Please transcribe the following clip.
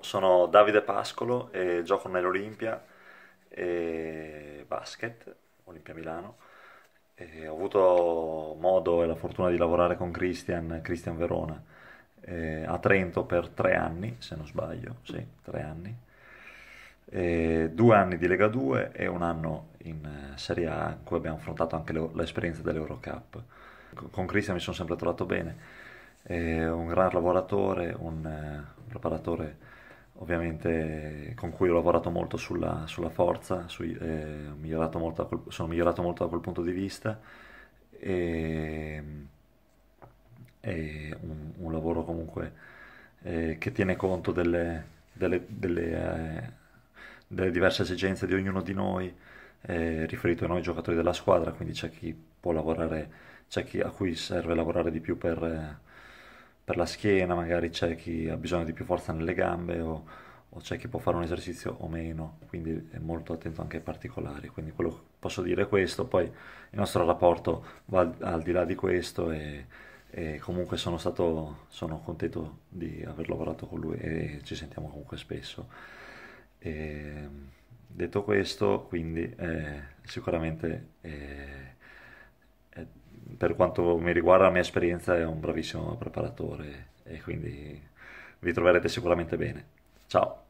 sono Davide Pascolo e gioco nell'Olimpia e basket, Olimpia Milano. E ho avuto modo e la fortuna di lavorare con Christian, Christian Verona eh, a Trento per tre anni, se non sbaglio, sì, tre anni. E due anni di Lega 2 e un anno in Serie A in cui abbiamo affrontato anche le, l'esperienza dell'Eurocup. Con Christian mi sono sempre trovato bene, è un gran lavoratore, un preparatore ovviamente con cui ho lavorato molto sulla, sulla forza, su, eh, migliorato quel, sono migliorato molto da quel punto di vista e, e un, un, lavoro comunque eh, che tiene conto delle, delle, delle, eh, delle, diverse esigenze di ognuno di noi eh, riferito a noi giocatori della squadra, quindi c'è chi può lavorare, c'è chi, a cui serve lavorare di più per per la schiena, magari c'è chi ha bisogno di più forza nelle gambe o, o c'è chi può fare un esercizio o meno, quindi è molto attento anche ai particolari, quindi quello che posso dire è questo, poi il nostro rapporto va al, al di là di questo e, e comunque sono, stato, sono contento di aver lavorato con lui e ci sentiamo comunque spesso. E, ehm, detto questo, quindi eh, sicuramente eh, è, per quanto mi riguarda la mia esperienza è un bravissimo preparatore e quindi vi troverete sicuramente bene. Ciao!